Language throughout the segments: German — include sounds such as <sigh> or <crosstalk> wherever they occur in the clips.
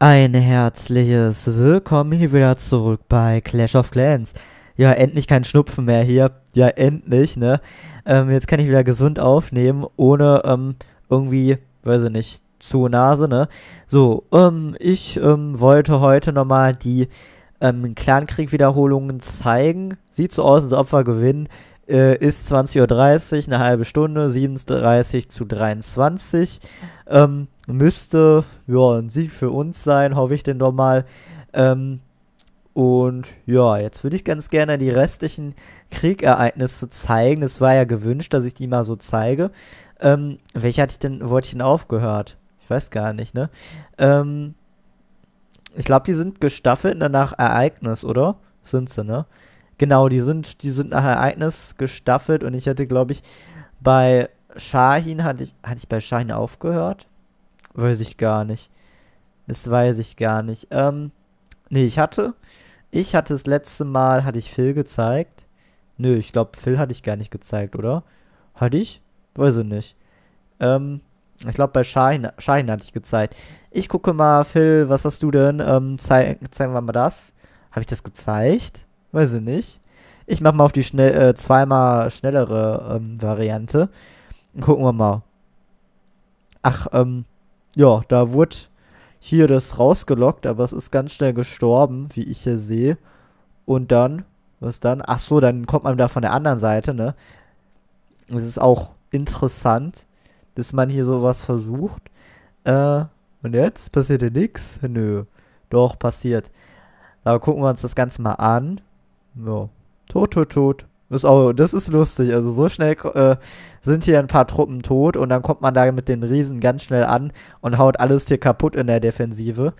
Ein herzliches Willkommen hier wieder zurück bei Clash of Clans. Ja, endlich kein Schnupfen mehr hier. Ja, endlich, ne? Ähm, jetzt kann ich wieder gesund aufnehmen, ohne ähm, irgendwie, weiß ich nicht, zu Nase, ne? So, ähm, ich ähm, wollte heute nochmal die ähm, Clankrieg-Wiederholungen zeigen. Sieht so aus, als ob wir gewinnen. Äh, ist 20.30 Uhr, eine halbe Stunde, 37 zu 23. Ähm, müsste ja ein Sieg für uns sein, hoffe ich denn doch mal. Ähm, und ja, jetzt würde ich ganz gerne die restlichen Kriegereignisse zeigen. Es war ja gewünscht, dass ich die mal so zeige. Ähm, welche hatte ich denn, wollte ich denn aufgehört? Ich weiß gar nicht, ne? Ähm, ich glaube, die sind gestaffelt nach Ereignis, oder? Sind sie, ne? Genau, die sind, die sind nach Ereignis gestaffelt und ich hätte, glaube ich, bei Shahin hatte ich, hatte ich bei Shahin aufgehört? Weiß ich gar nicht. Das weiß ich gar nicht. Ähm, nee, ich hatte. Ich hatte das letzte Mal, hatte ich Phil gezeigt. Nö, ich glaube, Phil hatte ich gar nicht gezeigt, oder? Hatte ich? Weiß ich nicht. Ähm, ich glaube, bei Shine, Shine hatte ich gezeigt. Ich gucke mal, Phil, was hast du denn? Ähm, zei zeigen wir mal das. Habe ich das gezeigt? Weiß ich nicht. Ich mache mal auf die schnell, äh, zweimal schnellere ähm, Variante. Gucken wir mal. Ach, ähm, ja, da wurde hier das rausgelockt, aber es ist ganz schnell gestorben, wie ich hier sehe. Und dann, was dann? Ach so, dann kommt man da von der anderen Seite, ne? Es ist auch interessant, dass man hier sowas versucht. Äh, und jetzt passiert hier nichts? Nö, doch passiert. Aber gucken wir uns das Ganze mal an. Ja, tot, tot, tot. Das ist, auch, das ist lustig. Also so schnell äh, sind hier ein paar Truppen tot und dann kommt man da mit den Riesen ganz schnell an und haut alles hier kaputt in der Defensive.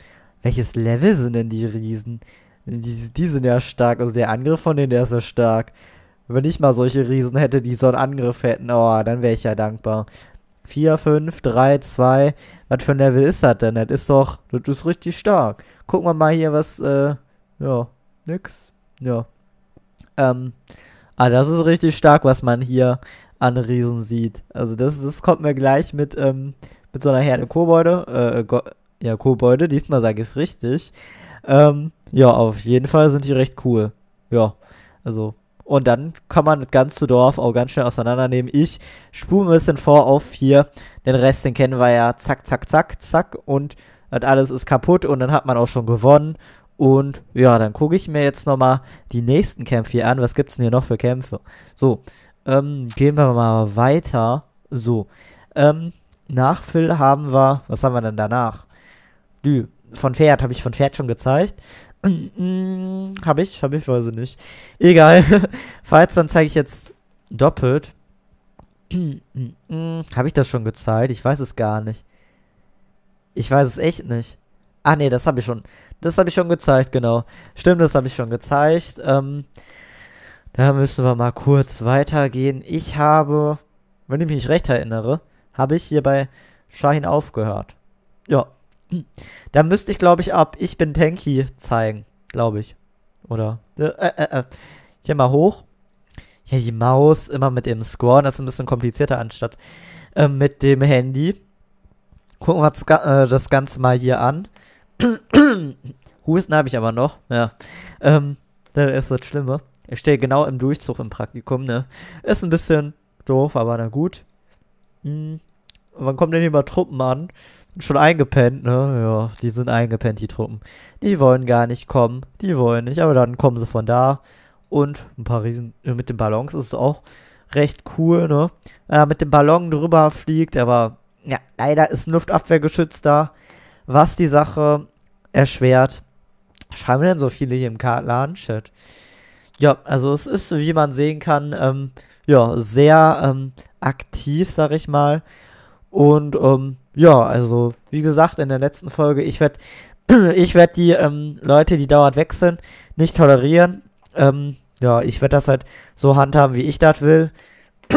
Welches Level sind denn die Riesen? Die, die sind ja stark. Also der Angriff von denen, der ist ja stark. Wenn ich mal solche Riesen hätte, die so einen Angriff hätten, oh, dann wäre ich ja dankbar. 4, 5, 3, 2. Was für ein Level ist das denn? Das ist doch, das ist richtig stark. Gucken wir mal hier, was, äh, ja, nix. Ja. Ähm, Ah, das ist richtig stark, was man hier an Riesen sieht. Also das, das kommt mir gleich mit, ähm, mit so einer Herde Kobolde. Äh, äh ja, Kobolde, diesmal sage ich es richtig. Ähm, ja, auf jeden Fall sind die recht cool. Ja, also. Und dann kann man das ganze Dorf auch ganz schnell auseinandernehmen. Ich spule ein bisschen vor auf 4. Den Rest, den kennen wir ja. Zack, zack, zack, zack. Und das alles ist kaputt. Und dann hat man auch schon gewonnen. Und ja, dann gucke ich mir jetzt nochmal die nächsten Kämpfe hier an. Was gibt es denn hier noch für Kämpfe? So, ähm, gehen wir mal weiter. So, ähm, nach Phil haben wir, was haben wir denn danach? Dü, von Pferd, habe ich von Pferd schon gezeigt. <clears throat> habe ich, habe ich, weiß ich nicht. Egal. <laughs> Falls, dann zeige ich jetzt doppelt. <clears throat> habe ich das schon gezeigt? Ich weiß es gar nicht. Ich weiß es echt nicht. Ah, nee, das habe ich schon. Das habe ich schon gezeigt, genau. Stimmt, das habe ich schon gezeigt. Ähm, da müssen wir mal kurz weitergehen. Ich habe, wenn ich mich recht erinnere, habe ich hier bei Shahin aufgehört. Ja. Da müsste ich, glaube ich, ab Ich bin Tanky zeigen. Glaube ich. Oder? Äh, äh, äh, äh. Hier mal hoch. Ja, die Maus immer mit dem Score. Das ist ein bisschen komplizierter anstatt äh, mit dem Handy. Gucken wir uns äh, das Ganze mal hier an. <coughs> Husten habe ich aber noch, ja. Ähm, dann ist das Schlimme. Ich stehe genau im Durchzug im Praktikum, ne? Ist ein bisschen doof, aber na gut. Hm. Wann kommen denn hier mal Truppen an? Schon eingepennt, ne? Ja, die sind eingepennt, die Truppen. Die wollen gar nicht kommen. Die wollen nicht, aber dann kommen sie von da. Und ein paar Riesen mit den Ballons ist es auch recht cool, ne? Wenn er mit dem Ballon drüber fliegt, aber ja, leider ist ein Luftabwehrgeschütz da was die Sache erschwert. Schreiben denn so viele hier im Kartladen? Shit. Ja, also es ist, wie man sehen kann, ähm, ja, sehr ähm, aktiv, sag ich mal. Und ähm, ja, also wie gesagt, in der letzten Folge, ich werde <clears throat> ich werd die ähm, Leute, die dauernd wechseln, nicht tolerieren. Ähm, ja, ich werde das halt so handhaben, wie ich das will. <clears throat>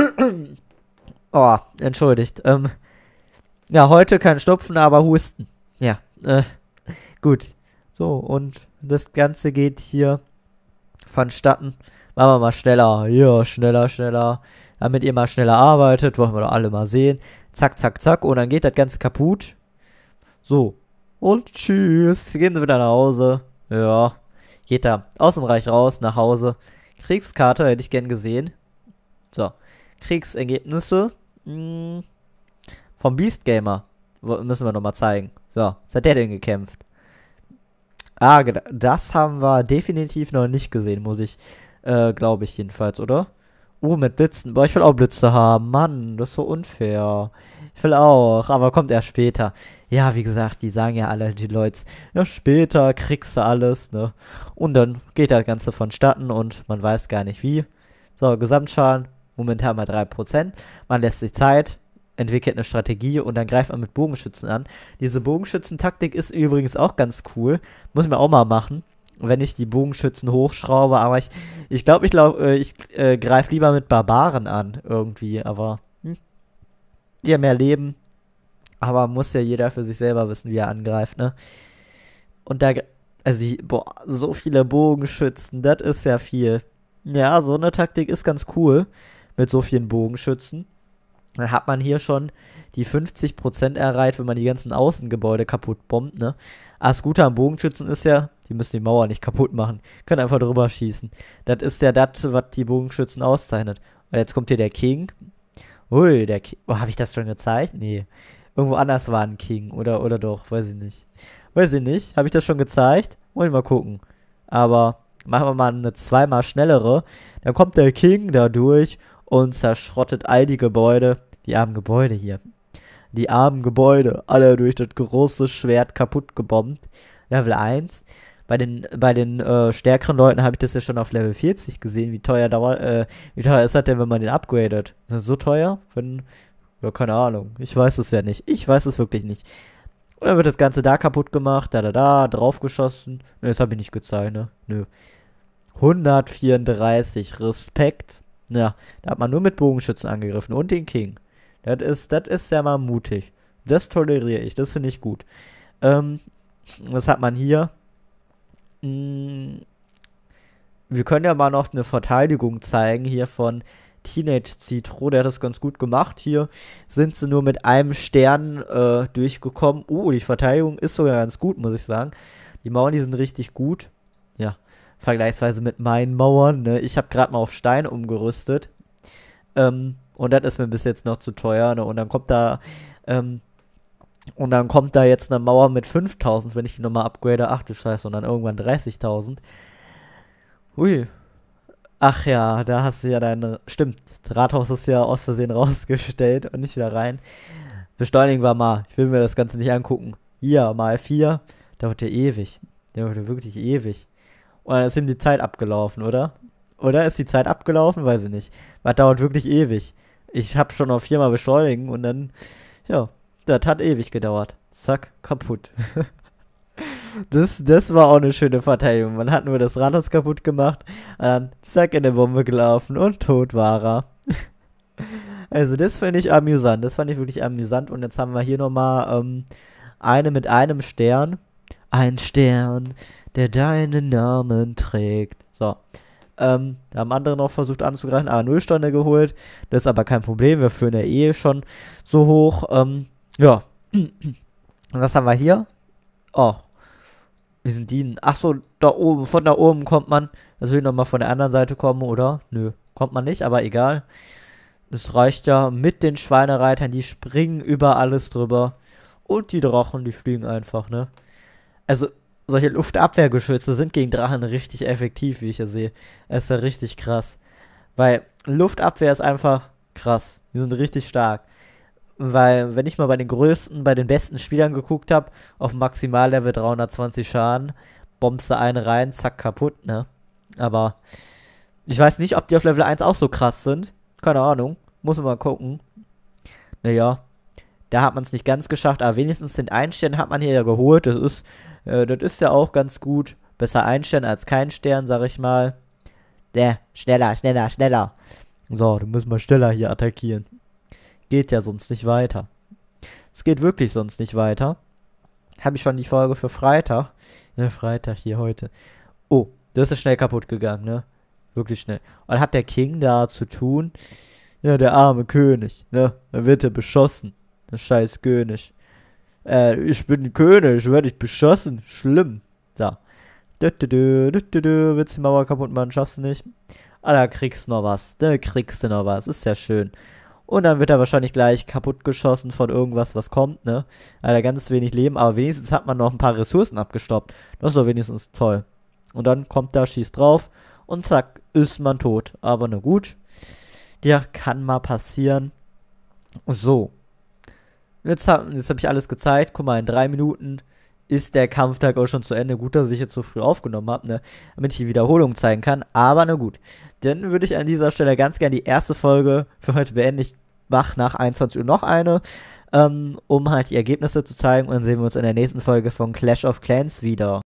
oh, entschuldigt. Ähm, ja, heute kein Stupfen, aber Husten. Ja, äh, gut. So, und das Ganze geht hier vonstatten. Machen wir mal schneller. Ja, schneller, schneller. Damit ihr mal schneller arbeitet, wollen wir doch alle mal sehen. Zack, zack, zack. Und dann geht das Ganze kaputt. So. Und tschüss. Gehen Sie wieder nach Hause. Ja. Geht da aus dem Reich raus, nach Hause. Kriegskarte hätte ich gern gesehen. So. Kriegsergebnisse. Mh, hm. vom Beast Gamer müssen wir nochmal zeigen. So, seit der denn gekämpft? Ah, das haben wir definitiv noch nicht gesehen, muss ich, äh, glaube ich jedenfalls, oder? Uh, mit Blitzen. Boah, ich will auch Blitze haben. Mann, das ist so unfair. Ich will auch, aber kommt erst später. Ja, wie gesagt, die sagen ja alle, die Leute, ja, später kriegst du alles, ne? Und dann geht das Ganze vonstatten und man weiß gar nicht wie. So, Gesamtschaden, momentan mal 3%. Man lässt sich Zeit entwickelt eine Strategie und dann greift man mit Bogenschützen an. Diese Bogenschützen-Taktik ist übrigens auch ganz cool. Muss man auch mal machen. Wenn ich die Bogenschützen hochschraube, aber ich glaube, ich, glaub, ich, glaub, äh, ich äh, greife lieber mit Barbaren an irgendwie, aber hm, die haben mehr Leben. Aber muss ja jeder für sich selber wissen, wie er angreift, ne? Und da, also, boah, so viele Bogenschützen, das ist ja viel. Ja, so eine Taktik ist ganz cool mit so vielen Bogenschützen dann hat man hier schon die 50% erreicht, wenn man die ganzen Außengebäude kaputt bombt, ne? Aber das Gute am Bogenschützen ist ja, die müssen die Mauer nicht kaputt machen, können einfach drüber schießen. Das ist ja das, was die Bogenschützen auszeichnet. Und jetzt kommt hier der King. Ui, der King. Oh, habe ich das schon gezeigt? Nee. Irgendwo anders war ein King, oder, oder doch, weiß ich nicht. Weiß ich nicht, habe ich das schon gezeigt? Wollen wir mal gucken. Aber machen wir mal eine zweimal schnellere. Dann kommt der King da durch und zerschrottet all die Gebäude, die armen Gebäude hier, die armen Gebäude, alle durch das große Schwert kaputt gebombt. Level 1. Bei den, bei den äh, stärkeren Leuten habe ich das ja schon auf Level 40 gesehen, wie teuer dauert, äh, wie teuer ist das denn, wenn man den upgradet? Ist das so teuer? Wenn, ja, keine Ahnung. Ich weiß es ja nicht. Ich weiß es wirklich nicht. Und dann wird das Ganze da kaputt gemacht, da, da, da, draufgeschossen. Ne, das habe ich nicht gezeigt, ne? Nö. 134, Respekt. Ja, da hat man nur mit Bogenschützen angegriffen und den King. Das ist, das ist ja mal mutig. Das toleriere ich, das finde ich gut. Ähm, was hat man hier? Hm, wir können ja mal noch eine Verteidigung zeigen hier von Teenage Citro, der hat das ganz gut gemacht. Hier sind sie nur mit einem Stern äh, durchgekommen. Oh, die Verteidigung ist sogar ganz gut, muss ich sagen. Die Mauern, die sind richtig gut. Ja vergleichsweise mit meinen Mauern. Ne? Ich habe gerade mal auf Stein umgerüstet. Ähm, und das ist mir bis jetzt noch zu teuer. Ne? Und dann kommt da. Ähm, und dann kommt da jetzt eine Mauer mit 5000, wenn ich die nochmal upgrade. Ach du Scheiße, und dann irgendwann 30.000. Hui. Ach ja, da hast du ja deine. Stimmt, Rathaus ist ja aus Versehen <laughs> rausgestellt und nicht wieder rein. Beschleunigen wir mal. Ich will mir das Ganze nicht angucken. Hier, mal 4. Dauert ja ewig. Der Dauert ja wirklich ewig. Und dann ist ihm die Zeit abgelaufen, oder? Oder ist die Zeit abgelaufen? Weiß ich nicht. Was dauert wirklich ewig. Ich hab schon auf viermal beschleunigen und dann, ja, das hat ewig gedauert. Zack, kaputt. <laughs> das, das war auch eine schöne Verteidigung. Man hat nur das Rathaus kaputt gemacht, dann zack in der Bombe gelaufen und tot war er. <laughs> also das finde ich amüsant. Das fand ich wirklich amüsant. Und jetzt haben wir hier nochmal ähm, eine mit einem Stern ein Stern, der deinen Namen trägt. So. Ähm, da haben andere noch versucht anzugreifen, aber Nullstande geholt. Das ist aber kein Problem, wir führen ja eh schon so hoch. Ähm, ja. <clears throat> Was haben wir hier? Oh. Wir sind die. Achso, da oben, von da oben kommt man. Also Natürlich nochmal von der anderen Seite kommen, oder? Nö, kommt man nicht, aber egal. Es reicht ja mit den Schweinereitern, die springen über alles drüber. Und die Drachen, die fliegen einfach, ne? also solche Luftabwehrgeschütze sind gegen Drachen richtig effektiv, wie ich ja sehe. Das ist ja richtig krass. Weil Luftabwehr ist einfach krass. Die sind richtig stark. Weil, wenn ich mal bei den größten, bei den besten Spielern geguckt habe, auf Maximallevel 320 Schaden, bombst du einen rein, zack, kaputt, ne? Aber ich weiß nicht, ob die auf Level 1 auch so krass sind. Keine Ahnung. Muss man mal gucken. Naja, da hat man es nicht ganz geschafft, aber wenigstens den Einstern hat man hier ja geholt. Das ist äh, das ist ja auch ganz gut. Besser ein Stern als kein Stern, sag ich mal. Der, äh, schneller, schneller, schneller. So, dann müssen wir schneller hier attackieren. Geht ja sonst nicht weiter. Es geht wirklich sonst nicht weiter. Habe ich schon die Folge für Freitag. Ja, äh, Freitag hier heute. Oh, das ist schnell kaputt gegangen, ne? Wirklich schnell. Und hat der King da zu tun? Ja, der arme König, ne? Er wird ja beschossen. Der scheiß König. Äh, ich bin König, werde ich beschossen. Schlimm. Da. du, du, du, du, du, willst die Mauer kaputt machen, schaffst du nicht. Ah, da kriegst du noch was. Da kriegst du noch was. Ist ja schön. Und dann wird er wahrscheinlich gleich kaputtgeschossen von irgendwas, was kommt, ne? Alter, ganz wenig Leben, aber wenigstens hat man noch ein paar Ressourcen abgestoppt. Das ist doch wenigstens toll. Und dann kommt da, schießt drauf und zack, ist man tot. Aber na gut. Ja, kann mal passieren. So. Jetzt habe jetzt hab ich alles gezeigt. Guck mal, in drei Minuten ist der Kampftag auch schon zu Ende. Gut, dass ich jetzt so früh aufgenommen habe, ne? damit ich die Wiederholung zeigen kann. Aber na gut. Dann würde ich an dieser Stelle ganz gerne die erste Folge für heute beenden. Ich mache nach 21 Uhr noch eine, ähm, um halt die Ergebnisse zu zeigen. Und dann sehen wir uns in der nächsten Folge von Clash of Clans wieder.